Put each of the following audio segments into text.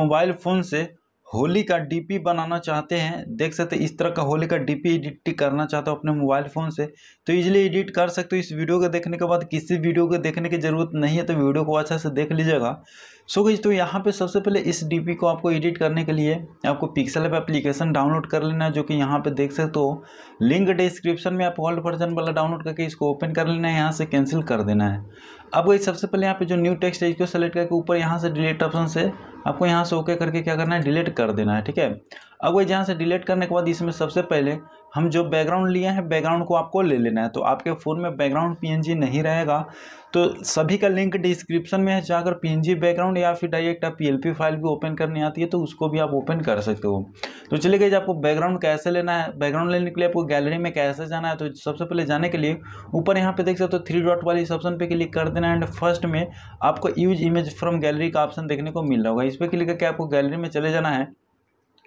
mobile phone से होली का DP बनाना चाहते हैं देख सकते हैं इस तरह का होली का डीपी एडिट करना चाहते हो अपने मोबाइल फ़ोन से तो इजीली एडिट कर सकते हो इस वीडियो को देखने के बाद किसी वीडियो को देखने की ज़रूरत नहीं है तो वीडियो को अच्छा से देख लीजिएगा सो गई तो यहाँ पे सबसे पहले इस डीपी को आपको एडिट करने के लिए आपको पिक्सल एप एप्लीकेशन डाउनलोड कर लेना है जो कि यहाँ पे देख सकते हो लिंक डिस्क्रिप्शन में आप ओल्ड वर्जन वाला डाउनलोड करके इसको ओपन कर लेना है यहाँ से कैंसिल कर देना है अब वही सबसे पहले यहाँ पे जो न्यू टेक्स्ट है इसको सेलेक्ट करके ऊपर यहाँ से डिलीट ऑप्शन से आपको यहाँ से ओके करके क्या करना है डिलीट कर देना है ठीक है अब वही यहाँ से डिलीट करने के बाद इसमें सबसे पहले हम जो बैकग्राउंड लिए हैं बैकग्राउंड को आपको ले लेना है तो आपके फ़ोन में बैकग्राउंड पीएनजी नहीं रहेगा तो सभी का लिंक डिस्क्रिप्शन में है जाकर पीएनजी बैकग्राउंड या फिर डायरेक्ट आप पी फाइल भी ओपन करनी आती है तो उसको भी आप ओपन कर सकते हो तो चलिए गई आपको बैकग्राउंड कैसे लेना है बैकग्राउंड लेने के लिए आपको गैलरी में कैसे जाना है तो सबसे पहले जाने के लिए ऊपर यहाँ पे देख सकते हो थ्री डॉट वाली इस ऑप्शन पर क्लिक कर देना एंड फर्स्ट में आपको यूज इमेज फ्रॉम गैलरी का ऑप्शन देखने को मिल रहा होगा इस पर क्लिक करके आपको गैलरी में चले जाना है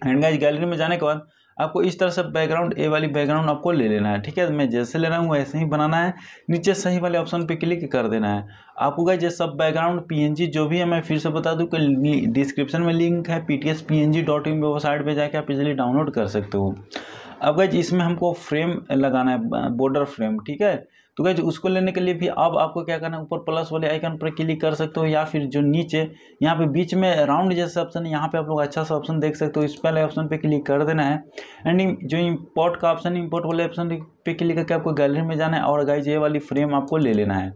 एंड गाइज गैलरी में जाने के बाद आपको इस तरह से बैकग्राउंड ए वाली बैकग्राउंड आपको ले लेना है ठीक है मैं जैसे ले रहा हूँ वैसे ही बनाना है नीचे सही वाले ऑप्शन पे क्लिक कर देना है आपको गाइज ये सब बैकग्राउंड पीएनजी जो भी है मैं फिर से बता दूँ कि डिस्क्रिप्शन में लिंक है P T S P N G dot in website पर जाकर आप इजिली डाउनलोड कर सकते हो अब गाइज इसमें हमको फ्रेम लगाना है बॉर्डर फ्रेम ठीक है तो गैज उसको लेने के लिए भी अब आपको क्या करना है ऊपर प्लस वाले आइकन पर क्लिक कर सकते हो या फिर जो नीचे यहाँ पे बीच में राउंड जैसे ऑप्शन है यहाँ पे आप लोग अच्छा सा ऑप्शन देख सकते हो इस पहले ऑप्शन पे क्लिक कर देना है एंड जो इम्पोर्ट का ऑप्शन इम्पोर्ट वाले ऑप्शन पे क्लिक करके आपको गैलरी में जाना है और गाइज ये वाली फ्रेम आपको ले लेना है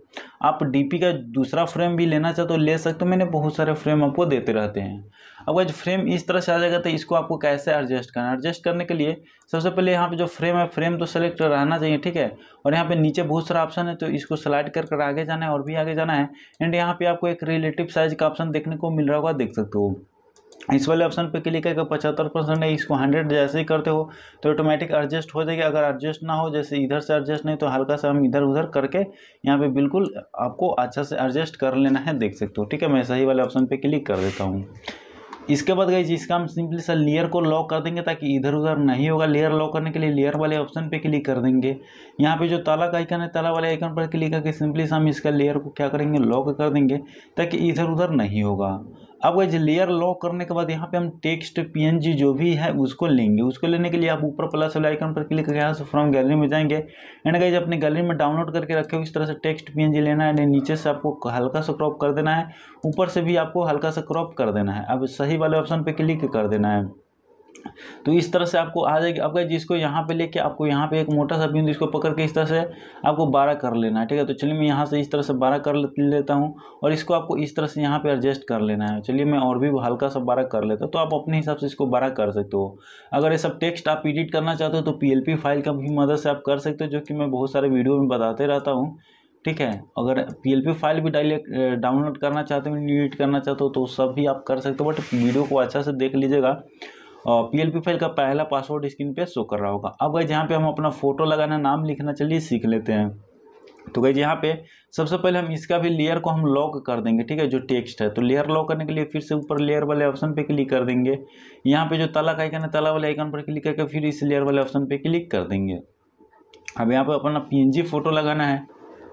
आप डीपी का दूसरा फ्रेम भी लेना चाहते हो तो ले सकते हो मैंने बहुत सारे फ्रेम आपको देते रहते हैं अब गाइज फ्रेम इस तरह से आ जाएगा तो इसको आपको कैसे एडजस्ट करना है एडजस्ट करने के लिए सबसे पहले यहाँ पे जो फ्रेम है फ्रेम तो सेलेक्ट रहना चाहिए ठीक है और यहाँ पे नीचे बहुत सारा ऑप्शन है तो इसको स्लाइड कर कर आगे जाना है और भी आगे जाना है एंड यहाँ पे आपको एक रिलेटिव साइज का ऑप्शन देखने को मिल रहा होगा देख सकते हो इस वाले ऑप्शन पे क्लिक करके पचहत्तर परसेंट है इसको हंड्रेड जैसे ही करते हो तो ऑटोमेटिक एडजस्ट हो जाएगी अगर एडजस्ट ना हो जैसे इधर से एडजस्ट नहीं तो हल्का सा हम इधर उधर करके यहाँ पे बिल्कुल आपको अच्छा से एडजस्ट कर लेना है देख सकते हो ठीक है मैं सही वाले ऑप्शन पे क्लिक कर देता हूँ इसके बाद गई इसका हम सिंपली सर लेयर को लॉक कर देंगे ताकि इधर उधर नहीं होगा लेयर लॉक करने के लिए लेयर वाले ऑप्शन पे क्लिक कर देंगे यहाँ पे जो ताला का आइकन है ताला वाले आइकन पर क्लिक करके सिंपली हम इसका लेयर को क्या करेंगे लॉक कर देंगे ताकि इधर उधर नहीं होगा अब वह लेयर लॉक करने के बाद यहाँ पे हम टेक्स्ट पीएनजी जो भी है उसको लेंगे उसको लेने के लिए आप ऊपर प्लस वाले आइकन पर क्लिक करके यहाँ से फ्रॉम गैलरी में जाएंगे एंड गाइज अपने गैलरी में डाउनलोड करके रखे हुए इस तरह से टेक्स्ट पीएनजी लेना है एंड नीचे से आपको हल्का सा क्रॉप कर देना है ऊपर से भी आपको हल्का सा क्रॉप कर देना है अब सही वाले ऑप्शन पर क्लिक कर देना है तो इस तरह से आपको आ जाएगी आपका जिसको यहाँ पे लेके आपको यहाँ पे एक मोटा सा बिंदु इसको पकड़ के इस तरह से आपको बारह कर लेना है ठीक है तो चलिए मैं यहाँ से इस तरह से बारह कर लेता हूँ और इसको आपको इस तरह से यहाँ पे एडजस्ट कर लेना है चलिए मैं और भी हल्का सा बारह कर लेता तो आप अपने हिसाब से इसको बारह कर सकते हो अगर ये सब टेक्स्ट आप एडिट करना चाहते हो तो पी फाइल का भी मदद से आप कर सकते हो जो कि मैं बहुत सारे वीडियो में बताते रहता हूँ ठीक है अगर पी फाइल भी डायरेक्ट डाउनलोड करना चाहते हो एडिट करना चाहते हो तो सब भी आप कर सकते हो बट वीडियो को अच्छा से देख लीजिएगा पीएलपी फाइल का पहला पासवर्ड स्क्रीन पे शो कर रहा होगा अब गई जहाँ पे हम अपना फोटो लगाना नाम लिखना चलिए सीख लेते हैं तो गई यहाँ पे सबसे पहले हम इसका भी लेयर को हम लॉक कर देंगे ठीक है जो टेक्स्ट है तो लेयर लॉक करने के लिए फिर से ऊपर लेयर वाले ऑप्शन पे क्लिक कर देंगे यहाँ पे जो तला का आइकन है तला वाले आइकन पर क्लिक करके फिर इस लेयर वाले ऑप्शन पे क्लिक कर देंगे अब यहाँ पे अपना जी फोटो लगाना है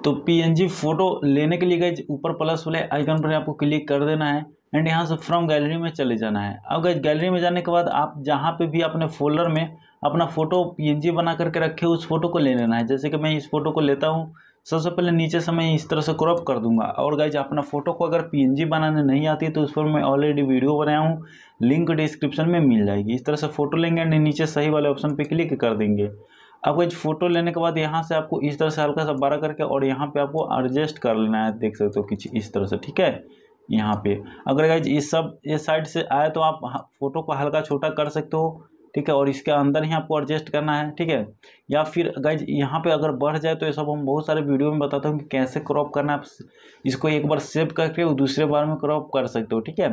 तो जी फोटो लेने के लिए गए ऊपर प्लस वाले आइकन पर आपको क्लिक कर देना है एंड यहाँ से फ्रॉम गैलरी में चले जाना है अब गैस गैलरी में जाने के बाद आप जहाँ पे भी अपने फोल्डर में अपना फ़ोटो पी बना करके रखे उस फोटो को ले लेना है जैसे कि मैं इस फोटो को लेता हूँ सबसे पहले नीचे से मैं इस तरह से क्रॉप कर दूंगा और गाइज अपना फोटो को अगर पीएनजी बनाने नहीं आती तो उस पर मैं ऑलरेडी वीडियो बनाया हूँ लिंक डिस्क्रिप्शन में मिल जाएगी इस तरह से फोटो लेंगे एंड नीचे सही वाले ऑप्शन पे क्लिक कर देंगे अब गाइज फोटो लेने के बाद यहाँ से आपको इस तरह से हल्का सा बड़ा करके और यहाँ पर आपको एडजस्ट कर लेना है देख सकते हो किसी इस तरह से ठीक है यहाँ पे अगर गाइज इस सब इस साइड से आए तो आप फोटो को हल्का छोटा कर सकते हो ठीक है और इसके अंदर ही आपको एडजस्ट करना है ठीक है या फिर गाइज यहाँ पे अगर बढ़ जाए तो ये सब हम बहुत सारे वीडियो में बताते हैं कि कैसे क्रॉप करना है आप इसको एक बार सेव करके दूसरे बार में क्रॉप कर सकते हो ठीक है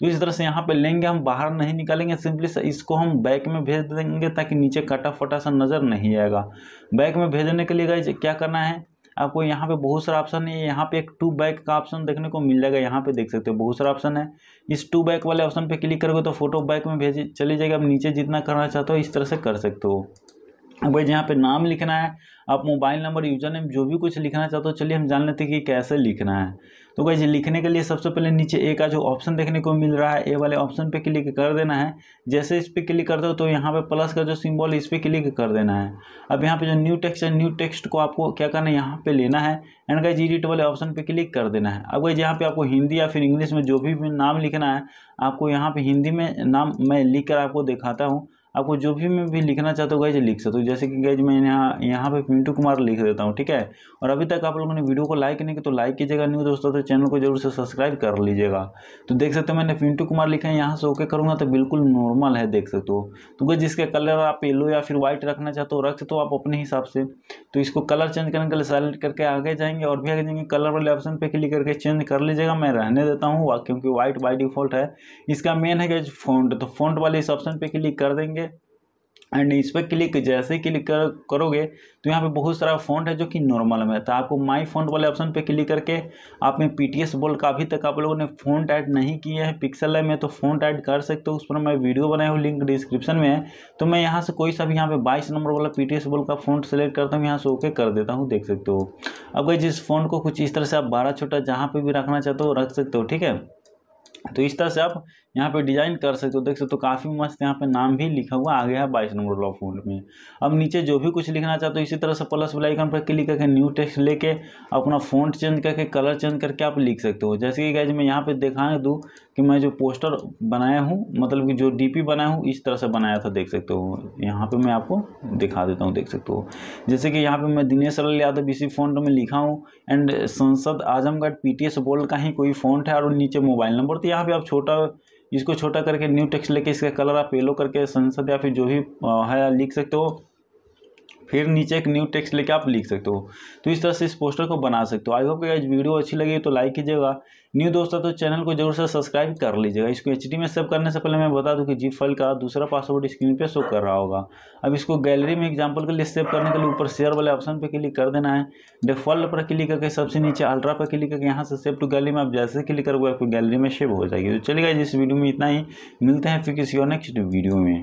तो इस तरह से यहाँ पे लेंगे हम बाहर नहीं निकालेंगे सिंपली से इसको हम बैक में भेज देंगे ताकि नीचे कटा फटा सा नज़र नहीं आएगा बैक में भेजने के लिए गाइज क्या करना है आपको यहाँ पे बहुत सारा ऑप्शन है यहाँ पे एक टू बैक का ऑप्शन देखने को मिल जाएगा यहाँ पे देख सकते हो बहुत सारा ऑप्शन है इस टू बैक वाले ऑप्शन पे क्लिक करोगे तो फोटो बैक में भेज चले जाएगा आप नीचे जितना करना चाहते हो इस तरह से कर सकते हो भाई यहाँ पे नाम लिखना है आप मोबाइल नंबर यूजर नेम जो भी कुछ लिखना चाहते हो चलिए हम जान लेते हैं कि कैसे लिखना है तो भाई लिखने के लिए सबसे पहले नीचे ए का जो ऑप्शन देखने को मिल रहा है ए वाले ऑप्शन पे क्लिक कर देना है जैसे इस पर क्लिक करते हो तो यहाँ पे प्लस का जो सिंबल है इस पर क्लिक कर देना है अब यहाँ पे जो न्यू टेक्स्ट है न्यू टेक्स्ट को आपको क्या करना है यहाँ पे लेना है एंड गाइज एडिट वाले ऑप्शन पे क्लिक कर देना है अब गाइज यहाँ पे आपको हिंदी या फिर इंग्लिश में जो भी नाम लिखना है आपको यहाँ पे हिंदी में नाम मैं लिख कर आपको दिखाता हूँ आपको जो भी मैं भी लिखना चाहता हूँ गाइज लिख सकता हूँ जैसे कि गाइज मैं यहाँ यहाँ पे पिंटू कुमार लिख देता हूँ ठीक है और अभी तक आप लोगों ने वीडियो को लाइक नहीं किया तो लाइक कीजिएगा न्यू तो दोस्तों तो चैनल को जरूर से सब्सक्राइब कर लीजिएगा तो देख सकते हो मैंने पिंटू कुमार लिखा है यहाँ से ओके करूँगा तो बिल्कुल नॉर्मल है देख सकते हो तो गई जिसका कलर आप येलो या फिर व्हाइट रखना चाहते हो रख सकते हो आप अपने हिसाब से तो इसको कलर चेंज करने के लिए सेलेक्ट करके आगे जाएंगे और भी आगे जाएंगे कलर वाले ऑप्शन पर क्लिक करके चेंज कर लीजिएगा मैं रहने देता हूँ क्योंकि व्हाइट बाई डिफॉल्ट है इसका मेन है गैज फॉन्ट तो फॉन्ट वाले इस ऑप्शन पर क्लिक कर देंगे एंड इस पर क्लिक जैसे क्लिक कर, करोगे तो यहाँ पे बहुत सारा फॉन्ट है जो कि नॉर्मल में तो आपको माई फॉन्ट वाले ऑप्शन पे क्लिक करके आपने पी टी एस बोल का अभी तक आप लोगों ने फॉन्ट ऐड नहीं किया है पिक्सल है में तो फॉन्ट ऐड कर सकते हो उस पर मैं वीडियो बनाया हूँ लिंक डिस्क्रिप्शन में है तो मैं यहाँ से कोई सा भी यहाँ पे बाईस नंबर वाला पी टी एस बोल का फॉन्ट सेलेक्ट करता हूँ यहाँ से ओके कर देता हूँ देख सकते हो अब भाई जिस फॉन्ट को कुछ इस तरह से आप बारह छोटा जहाँ पर भी रखना चाहते हो रख सकते हो ठीक है तो इस तरह से आप यहाँ पे डिजाइन कर सकते हो देख सकते हो काफ़ी मस्त यहाँ पे नाम भी लिखा हुआ आ गया है बाईस नंबर ब्लॉक फोन में अब नीचे जो भी कुछ लिखना चाहते हो इसी तरह से प्लस वाला पर क्लिक करके न्यू टेक्स्ट लेके अपना फॉन्ट चेंज करके कलर चेंज करके आप लिख सकते हो जैसे कि मैं यहाँ पर देखा दूँ कि मैं जो पोस्टर बनाया हूँ मतलब कि जो डी बनाया हूँ इस तरह से बनाया था देख सकते हो यहाँ पर मैं आपको दिखा देता हूँ देख सकते हो जैसे कि यहाँ पर मैं दिनेश लाल यादव इसी फोन में लिखा हूँ एंड संसद आजमगढ़ पीटीएस बोल का ही कोई फोन है और नीचे मोबाइल नंबर तो यहाँ पर आप छोटा इसको छोटा करके न्यू टेक्स्ट लेके इसका कलर आप येलो करके संसद या फिर जो भी है लिख सकते हो फिर नीचे एक न्यू टेक्स्ट लेके आप लिख सकते हो तो इस तरह से इस पोस्टर को बना सकते हो आई होप कि आज वीडियो अच्छी लगी तो लाइक कीजिएगा न्यू दोस्त तो चैनल को जरूर से सब्सक्राइब कर लीजिएगा इसको एच में सेव करने से पहले मैं बता दूँ कि जी फाइल का दूसरा पासवर्ड स्क्रीन पर शो कर रहा होगा अब इसको गैलरी में एग्जाम्पल के लिए सेव करने के लिए ऊपर शेयर वाले ऑप्शन पर क्लिक कर देना है डिफॉल्ट पर क्लिक करके सबसे नीचे अल्ट्रा पर क्लिक करके यहाँ से सेव टू गैलरी में आप जैसे क्लिक करोगे आपको गैलरी में सेव हो जाएगी तो चलेगा इस वीडियो में इतना ही मिलते हैं फिर किसी और नेक्स्ट वीडियो में